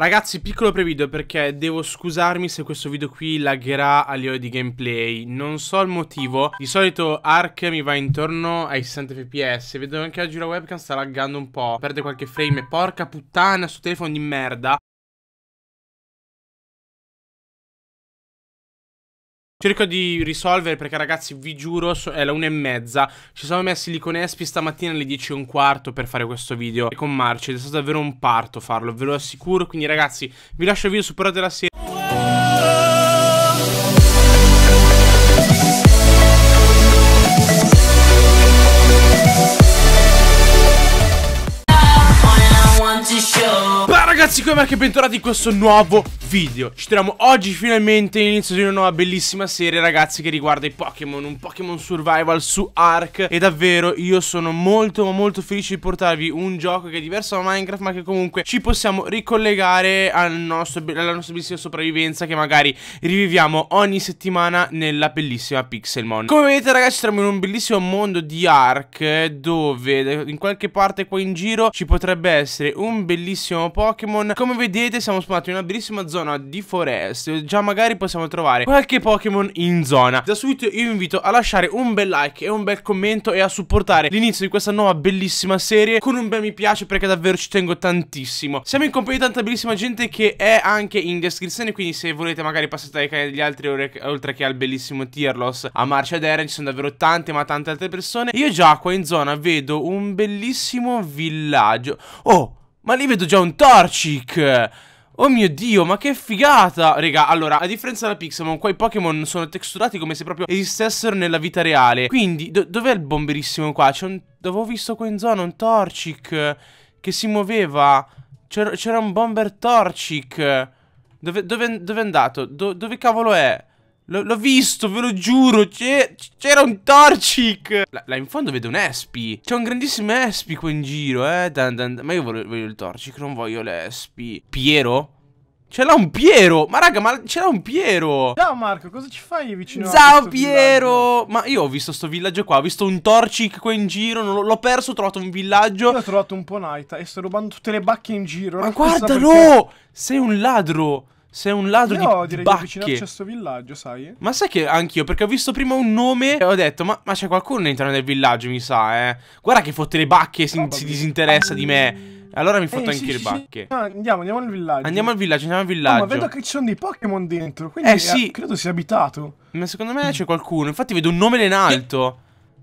Ragazzi, piccolo previdio perché devo scusarmi se questo video qui lagherà alle ore di gameplay. Non so il motivo. Di solito Ark mi va intorno ai 60 fps. Vedo anche oggi la webcam sta laggando un po'. Perde qualche frame. Porca puttana, sto telefono di merda. Cerco di risolvere perché ragazzi vi giuro è la una e mezza Ci siamo messi lì con Espi stamattina alle 10 e un quarto per fare questo video e con Marci Ed è stato davvero un parto farlo ve lo assicuro Quindi ragazzi vi lascio il video supportate la serie ragazzi, come Marco e bentornati in questo nuovo video Ci troviamo oggi finalmente all'inizio di una nuova bellissima serie ragazzi che riguarda i Pokémon Un Pokémon Survival su Ark E davvero io sono molto molto felice di portarvi un gioco che è diverso da Minecraft Ma che comunque ci possiamo ricollegare al nostro, alla nostra bellissima sopravvivenza Che magari riviviamo ogni settimana nella bellissima Pixelmon Come vedete ragazzi ci troviamo in un bellissimo mondo di Ark Dove in qualche parte qua in giro ci potrebbe essere un bellissimo Pokémon Pokémon Come vedete siamo spawnati in una bellissima zona di foreste Già magari possiamo trovare qualche Pokémon in zona Da subito io vi invito a lasciare un bel like e un bel commento E a supportare l'inizio di questa nuova bellissima serie Con un bel mi piace perché davvero ci tengo tantissimo Siamo in compagnia di tanta bellissima gente che è anche in descrizione Quindi se volete magari passate ai canali degli altri Oltre che al bellissimo Tierlos A Marcia ed Eren ci sono davvero tante ma tante altre persone Io già qua in zona vedo un bellissimo villaggio Oh ma lì vedo già un Torchic! Oh mio dio, ma che figata! Raga, allora, a differenza della Pixelmon, qua i Pokémon sono texturati come se proprio esistessero nella vita reale. Quindi, do dov'è il bomberissimo qua? C'è un... Avevo visto qua in zona un Torchic che si muoveva. C'era un bomber Torchic. Dove, dove, dove è andato? Do dove cavolo è? L'ho visto, ve lo giuro, c'era un Torchic là, là, in fondo vedo un Espi C'è un grandissimo Espi qua in giro, eh dan, dan. Ma io voglio, voglio, il Torchic, non voglio l'Espi Piero? Ce l'ha un Piero! Ma raga, ma ce l'ha un Piero! Ciao Marco, cosa ci fai vicino Ciao Piero! Villaggio? Ma io ho visto sto villaggio qua, ho visto un Torchic qua in giro, l'ho perso, ho trovato un villaggio. Io ho trovato un po' Night e sto rubando tutte le bacche in giro. Ma guardalo! Perché... Sei un ladro! Sei un ladro Io di bacche. Io direi di avvicinarci a sto villaggio, sai? Ma sai che anch'io, perché ho visto prima un nome e ho detto, ma, ma c'è qualcuno all'interno del villaggio, mi sa, eh. Guarda che fotte le bacche si, si disinteressa di me. Allora mi fotto eh, anche sì, le bacche. Sì. No, andiamo, andiamo al villaggio. Andiamo al villaggio, andiamo al villaggio. Oh, ma vedo che ci sono dei Pokémon dentro, quindi eh, eh, sì. credo sia abitato. Ma secondo me c'è qualcuno, infatti vedo un nome in alto.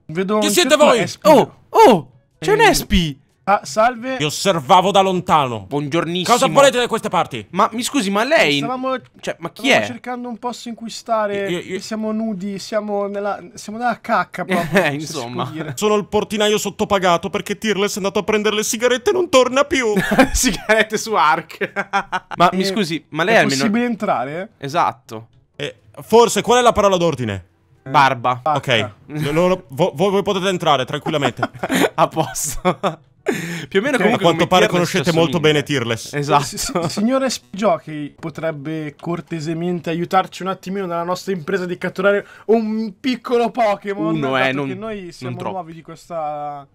Vedo Chi siete voi? Espiro. Oh, oh, c'è un eh. Espi! Ah, salve. Ti osservavo da lontano. Buongiornissimo. Cosa volete da queste parti? Ma mi scusi, ma lei. Stavamo. Cioè, ma chi è? cercando un posto in cui stare. Io, io... Siamo nudi, siamo nella. Siamo nella cacca proprio. Eh, insomma. Sono il portinaio sottopagato perché Tirless è andato a prendere le sigarette e non torna più. sigarette su Ark. ma eh, mi scusi, ma lei è almeno. È possibile entrare? Esatto. Eh, forse, qual è la parola d'ordine? Eh, Barba. Barca. Ok. Voi potete entrare tranquillamente. a posto. Più o meno cioè, comunque. A quanto pare conoscete molto bene eh. Tirless. Esatto. Signore Giochi, potrebbe cortesemente aiutarci un attimino nella nostra impresa di catturare un piccolo Pokémon? Uno, eh, non, che noi siamo nuovi di questa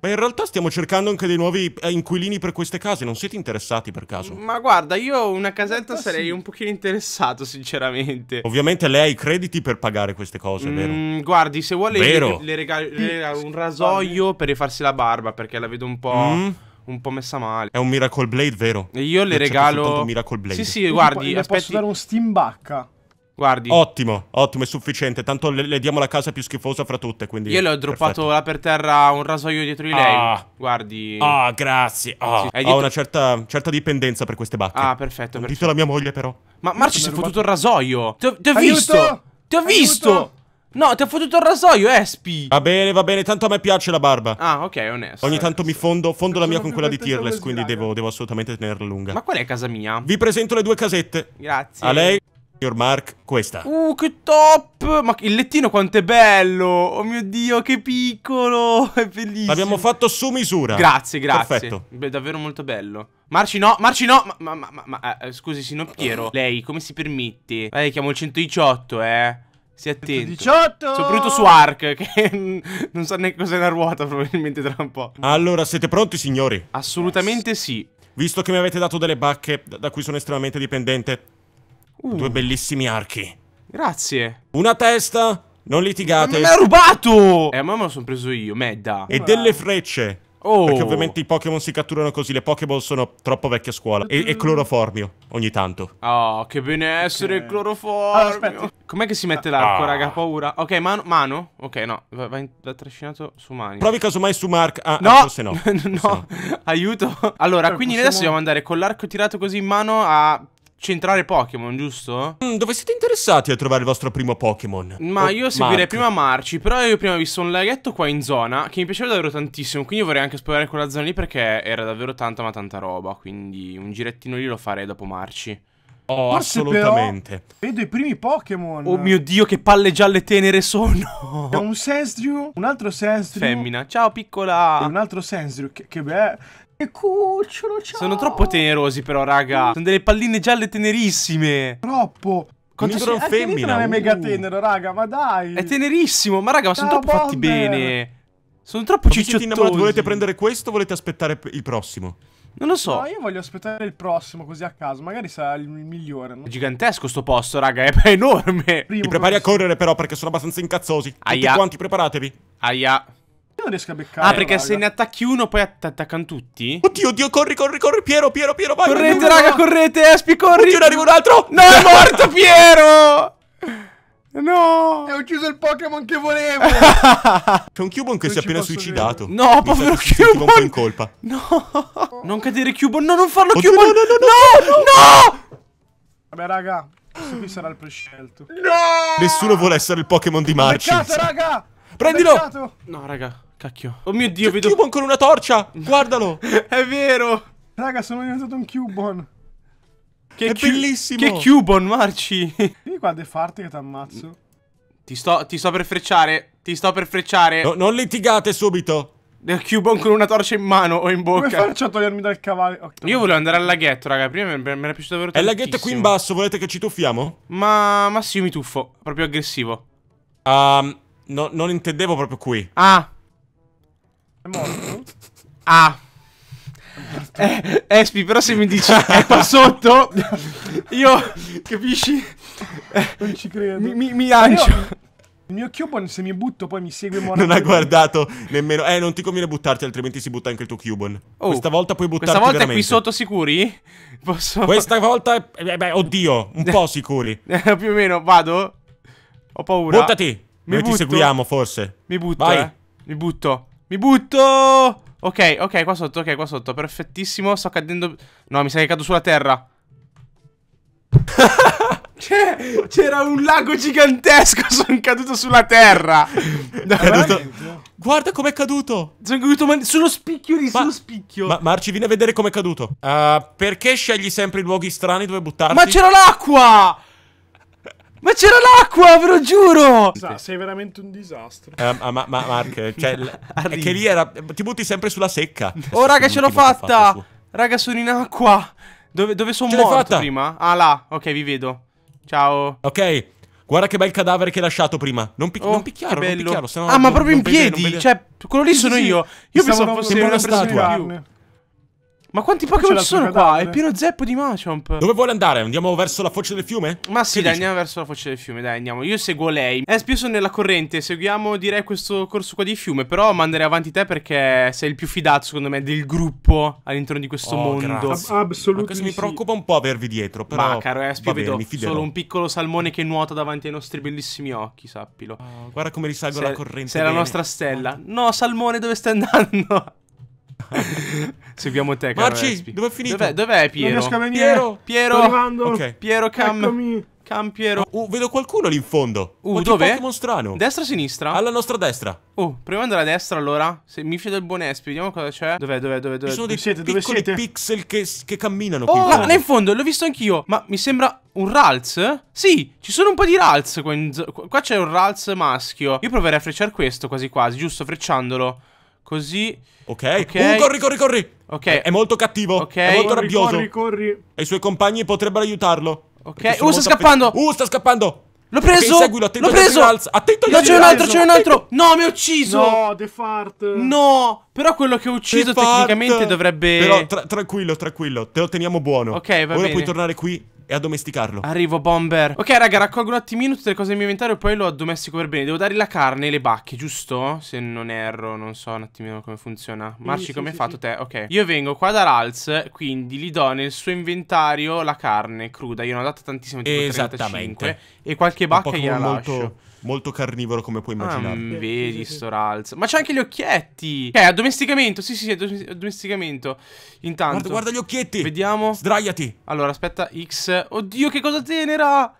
ma in realtà stiamo cercando anche dei nuovi eh, inquilini per queste case, non siete interessati per caso? Ma guarda, io una casetta sarei sì. un pochino interessato, sinceramente. Ovviamente lei ha i crediti per pagare queste cose, mm, vero? Guardi, se vuole vero. le, regalo un rasoio per rifarsi la barba, perché la vedo un po'... Mm un po' messa male. È un Miracle Blade, vero? E io le Io regalo. Miracle Blade. Sì, sì, guardi. aspetti... posso dare un Steam Bacca. Guardi. Ottimo, ottimo, è sufficiente. Tanto le, le, diamo la casa più schifosa fra tutte. Quindi Io le ho droppato là per terra un rasoio dietro di lei. Ah. Guardi. Ah, grazie. Ah. Sì. Dietro... Ho una certa, certa, dipendenza per queste bacche. Ah, perfetto. Non la mia moglie, però. Ma Marci si è fottuto il rasoio. Ti ho, ti ho visto. Ti ho Aiuto. visto. No, ti ho fottuto il rasoio, Espi. Va bene, va bene, tanto a me piace la barba. Ah, ok, onesto. Ogni tanto mi fondo, fondo la mia con quella di Tearless. quindi devo, devo assolutamente tenerla lunga. Ma qual è casa mia? Vi presento le due casette. Grazie. A lei. Your mark, questa. Uh, che top! Ma il lettino quanto è bello! Oh mio Dio, che piccolo! È bellissimo. L'abbiamo fatto su misura. Grazie, grazie. Perfetto. Beh, davvero molto bello. Marci no, Marci no, ma, ma, ma, ma eh, eh scusi, Sinoppiero, eh. lei come si permette? Lei eh, chiamo il 118, eh? Si attento. 18! Soprattutto su Ark, che non sa so neanche cos'è una ruota, probabilmente tra un po'. Allora, siete pronti, signori? Assolutamente yes. sì. Visto che mi avete dato delle bacche, da cui sono estremamente dipendente, Uh. Due bellissimi archi. Grazie. Una testa. Non litigate. Ma me l'ha rubato! Eh, ma me lo sono preso io, medda. E delle frecce. Oh. Perché ovviamente i Pokémon si catturano così, le Pokéball sono troppo vecchie a scuola. E, e, mm. cloroformio, ogni tanto. Oh, che benessere okay. il cloroformio. Ah, Com'è che si mette l'arco, ah. raga? Paura. Ok, mano, mano? Ok, no, va, va, in, va trascinato su mani. Provi casomai su Mark. Ah, no! Ah, forse no. no, forse no. aiuto. Allora, cioè, quindi possiamo... adesso dobbiamo andare con l'arco tirato così in mano a centrare Pokémon, giusto? Mm, dove siete interessati a trovare il vostro primo Pokémon? Ma oh, io seguirei Mark. prima Marci, però io prima ho visto un laghetto qua in zona che mi piaceva davvero tantissimo, quindi vorrei anche esplorare quella zona lì perché era davvero tanta ma tanta roba, quindi un girettino lì lo farei dopo Marci. Oh, Forse assolutamente. vedo i primi Pokémon. Oh mio Dio, che palle gialle tenere sono. È un Sensdrew, un altro Sensdrew. Femmina. Ciao, piccola. E un altro Sensdrew, che, che bello. Che cucciolo, ciao! Sono troppo tenerosi però, raga. Sono delle palline gialle tenerissime. Troppo. Quanto Nitro sì, femmina. Nitro è mega uh. tenero, raga, ma dai. È tenerissimo, ma raga, ma sono troppo fatti bene. Sono troppo cicciotti. Volete prendere questo o volete aspettare il prossimo? Non lo so. No, io voglio aspettare il prossimo così a caso. Magari sarà il migliore. No? È gigantesco questo posto, raga. È enorme. Primo Vi prepari a correre, però, perché sono abbastanza incazzosi. Aia. Tutti quanti, preparatevi. Aia non riesco a beccare. Ah, perché raga. se ne attacchi uno, poi att attaccano tutti? Oddio, oddio, corri, corri, corri, Piero, Piero, Piero, vai. Correte, vai, raga, no. correte, Espi, corri. Oddio, ne arriva un altro. No, è morto Piero. No! E ho ucciso il Pokémon che volevo! C'è un Cubon che non si è appena suicidato. Vedere. No, Mi povero Cubon! un po' in colpa. No! Non cadere Cubon, no, non farlo Cubon! No, no, no, no, no, no! Vabbè, raga, questo qui sarà il prescelto. No! Nessuno vuole essere il Pokémon di Marcia. Peccato, raga! Prendilo! Beccato. No, raga. Cacchio. Oh mio dio, vedo... Cubon con una torcia! Guardalo! È vero! Raga, sono diventato un Cubon. Che È bellissimo! Che Cubon, Marci! Vieni qua a defarti che ti ammazzo. Mm. Ti sto, ti sto per frecciare. Ti sto per frecciare. No, non litigate subito. Del Cubon con una torcia in mano o in bocca. Come faccio a togliermi dal cavallo? Okay. Io volevo andare al laghetto, raga. Prima mi, mi era piaciuto davvero tanto. È il laghetto qui in basso, volete che ci tuffiamo? Ma. Ma sì, io mi tuffo. Proprio aggressivo. Um, no, non intendevo proprio qui. Ah morto? Ah. Eh, Espi, però se mi dici è qua sotto, io capisci? non ci credo. Mi, mi, mi lancio. Io, il mio Cubon, se mi butto, poi mi segue Monaco. Non ha guardato nemmeno. Eh, non ti conviene buttarti, altrimenti si butta anche il tuo Cubon. Oh, questa volta puoi buttarti. Questa volta veramente. è qui sotto, sicuri? Posso. Questa volta. Eh, beh, oddio, un po' sicuri. Eh, più o meno, vado. Ho paura. Buttati. Mi Noi butto. ti seguiamo, forse. Mi butto. Vai. Eh. Mi butto. Mi butto! Ok, ok, qua sotto, ok, qua sotto. Perfettissimo, sto cadendo... No, mi sa che cado sulla terra. C'era un lago gigantesco, sono caduto sulla terra. No, caduto. Guarda com'è caduto. Sono caduto ma... sullo spicchio lì, ma... sullo spicchio. Ma Marci, vieni a vedere com'è caduto. Uh, perché scegli sempre i luoghi strani dove buttarti? Ma c'era l'acqua! Ma c'era l'acqua, ve lo giuro! Sa, esatto. sei veramente un disastro. Eh, ma, ah, ma, ma Mark, cioè, è che lì era... Ti butti sempre sulla secca. Oh, raga, ce l'ho fatta! Fatto, raga, sono in acqua! Dove, dove sono morto fatta. prima? Ah, là. Ok, vi vedo. Ciao. Ok. Guarda che bel cadavere che hai lasciato prima. Non, pic oh, non picchiare, non picchiarlo. ah, ma proprio in piedi? Vede, vede. Cioè, quello lì sono sì, io. Io pensavo fosse una, una statua. Ma quanti Pokémon ci sono qua? È pieno zeppo di Machamp. Dove vuole andare? Andiamo verso la foce del fiume? Ma sì, che dai, dice? andiamo verso la foce del fiume, dai, andiamo. Io seguo lei. Eh, spesso nella corrente, seguiamo direi questo corso qua di fiume, però manderei avanti te perché sei il più fidato, secondo me, del gruppo all'interno di questo oh, mondo. Ab assolutamente. Mi preoccupa un po' avervi dietro, però Ma caro Espio, eh, vedo bene, solo un piccolo salmone che nuota davanti ai nostri bellissimi occhi, sappilo. Oh, guarda come risalgo sei, la corrente. Sei bene. la nostra stella. No, salmone, dove stai andando? Seguiamo te, Carlo. Marci, dove è finito? Dov'è, dov Piero? Non riesco a Piero, Piero, arrivando. Okay. Piero Cam. Eccomi. Cam Piero. Oh, uh, vedo qualcuno lì in fondo. Uh, dove? Pokémon strano. Destra o sinistra? Alla nostra destra. Oh, proviamo ad andare a destra allora. Se mi fido del buon Espi, vediamo cosa c'è. Dov'è, dov'è, dov'è, dov'è? Ci sono dei siete, dove siete? pixel che, che camminano oh, qui. Oh, là in fondo, l'ho visto anch'io. Ma mi sembra un Ralz? Sì, ci sono un po' di Ralz qua c'è un Ralz maschio. Io proverei a frecciare questo quasi quasi, giusto? Frecciandolo. Così. Ok. okay. Uh, corri, corri, corri. Ok. È, è molto cattivo. Ok. È molto corri, rabbioso. Corri, corri. E i suoi compagni potrebbero aiutarlo. Ok. Uh, sta scappando. Uh, sta scappando. L'ho preso! Okay, seguilo, attento L'ho preso! Attento agli No, c'è un altro, c'è un altro! No, mi ha ucciso! No, The Fart! No! Però quello che ho ucciso tecnicamente dovrebbe... Però tra tranquillo, tranquillo, te lo teniamo buono. Ok, va Ora bene. Ora puoi tornare qui e addomesticarlo. Arrivo, bomber. Ok, raga, raccolgo un attimino tutte le cose del mio inventario e poi lo addomestico per bene. Devo dare la carne e le bacche, giusto? Se non erro, non so un attimino come funziona. Marci, sì, come hai sì, fatto sì. te? Ok. Io vengo qua da Ralz, quindi gli do nel suo inventario la carne cruda. Io ne ho dato tantissimo, tipo Esattamente. 35. E qualche bacca gliela molto... lascio. Molto carnivoro come puoi ah, immaginare. Ah, vedi sto ralzo. Ma c'è anche gli occhietti. Eh, addomesticamento. Sì, sì, sì, addomesticamento. Intanto. Guarda, guarda gli occhietti. Vediamo. Sdraiati. Allora, aspetta, X. Oddio, che cosa tenera.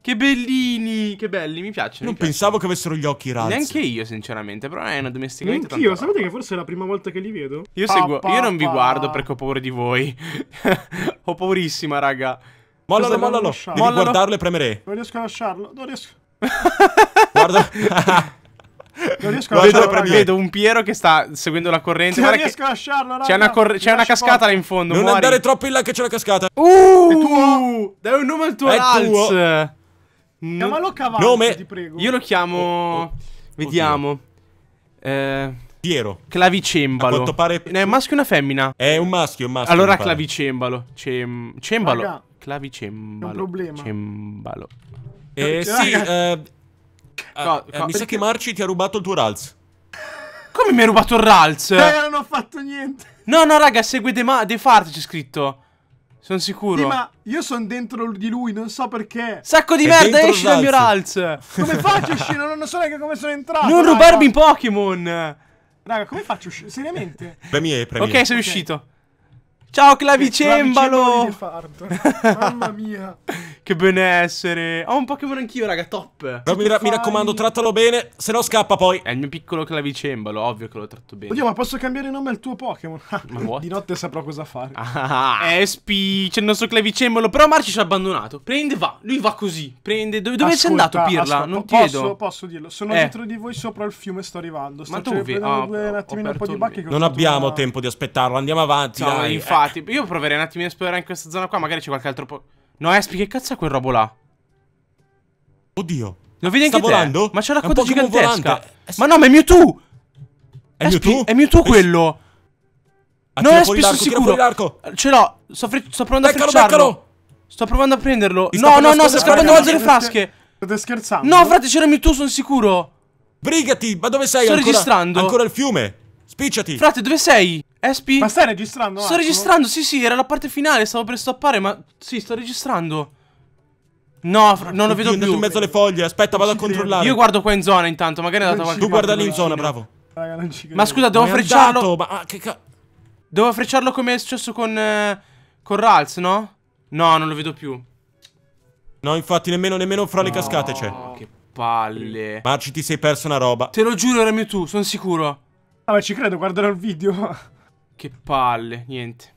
Che bellini, che belli, mi piacciono. Non mi pensavo piacciono. che avessero gli occhi razzi. Neanche io, sinceramente, però è una domesticamente Neanche io, sapete che forse è la prima volta che li vedo? Io seguo, pa, io non vi guardo perché ho paura di voi. ho paurissima, raga. Mollalo, mollalo. Devi mollalo. guardarlo e premere. Non riesco a lasciarlo, non riesco. Guarda... Non riesco a vedo, vedo un Piero che sta seguendo la corrente. Non riesco a lasciarlo. C'è una, c'è una cascata porto. là in fondo. Non muori. andare troppo in là che c'è la cascata. Uh, è tuo. Dai un nome al tuo Ralz. Chiamalo cavallo. Nome. Ti prego. Io lo chiamo. Oh, oh. Vediamo. Eh, Piero. Clavicembalo. A quanto pare. No, è un maschio o una femmina? È un maschio, un maschio. Allora clavicembalo. Cem... Cembalo. Raga. Clavicembalo. È un problema. Cembalo. Eh, sì, eh, ah, eh, mi sa che Marci ti ha rubato il tuo Ralz. Come mi hai rubato il Ralz? Eh, non ho fatto niente. No, no, raga, segue De, Ma De Fart, c'è scritto. Sono sicuro. Sì, ma io sono dentro di lui, non so perché. Sacco di È merda, esci dal mio Ralz. Come faccio a uscire? Non so neanche come sono entrato. Non raga. rubarmi Pokémon. Raga, come faccio a uscire? Seriamente? Premiere, premiere. Ok, sei okay. uscito. Ciao clavicembalo Mamma mia! Che benessere. Ho un Pokémon anch'io, raga, top. Però mi, ra mi, raccomando, trattalo bene, se no scappa poi. È il mio piccolo clavicembalo, ovvio che lo tratto bene. Oddio, ma posso cambiare nome al tuo Pokémon? Di notte saprò cosa fare. Ah, Espi, eh, c'è il nostro clavicembalo. Però Marci ci ha abbandonato. Prende, va. Lui va così. Prende. Dove, dove sei andato, Pirla? Ascolta, non ti posso, vedo. Posso dirlo. Sono eh. dietro di voi, sopra il fiume, sto arrivando. Sto ma tu vedi? Ah, un attimino un po' di bacche. Non abbiamo una... tempo di aspettarlo, andiamo avanti. No, dai. infatti. Io proverei un attimino a esplorare anche questa zona qua. Magari c'è qualche altro po'. No, Espi, che cazzo è quel robo là? Oddio. Lo vedi anche Sta te? volando? Ma c'è la coda gigantesca. È... Eh, ma no, ma è Mewtwo! È Espi, Mewtwo? È Mewtwo quello. No, Espi, sono sicuro. Ce l'ho. Sto, sto, provando beccalo, a frecciarlo. Beccalo. Sto provando a prenderlo. Ti no, no, no, sta scappando mezzo le frasche. State scherzando? No, frate, c'era Mewtwo, sono sicuro. Brigati, ma dove sei? Sto ancora, registrando. Ancora il fiume. Spicciati. Frate, dove sei? Espi? Ma stai registrando? Sto attimo? registrando, sì sì, era la parte finale, stavo per stoppare, ma... Sì, sto registrando. No, non lo vedo più. in mezzo alle foglie, aspetta, vado a controllare. Io guardo qua in zona intanto, magari è andato qualche Tu guarda lì in zona, bravo. Raga, non ci credo. Ma scusa, devo ma frecciarlo... Andato, ma ah, che ca... Devo frecciarlo come è successo con... Eh, con Ralz, no? No, non lo vedo più. No, infatti, nemmeno, nemmeno fra no, le cascate c'è. che palle. Marci, ti sei perso una roba. Te lo giuro, era tu, sono sicuro. Ah, ma ci credo, guarderò il video. Che palle, niente.